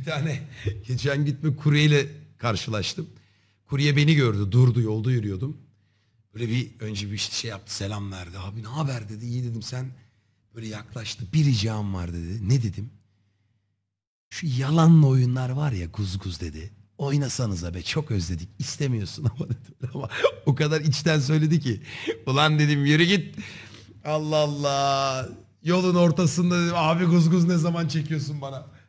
Bir tane geçen gitme kuryeyle karşılaştım. Kurye beni gördü. Durdu yolda yürüyordum. Böyle bir önce bir şey yaptı selam verdi. Abi ne haber dedi. iyi dedim sen böyle yaklaştı. Bir ricam var dedi. Ne dedim? Şu yalanlı oyunlar var ya kuz kuz dedi. Oynasanıza be çok özledik. İstemiyorsun ama dedi. Ama o kadar içten söyledi ki. Ulan dedim yürü git. Allah Allah. Yolun ortasında dedim, abi kuz kuz ne zaman çekiyorsun bana?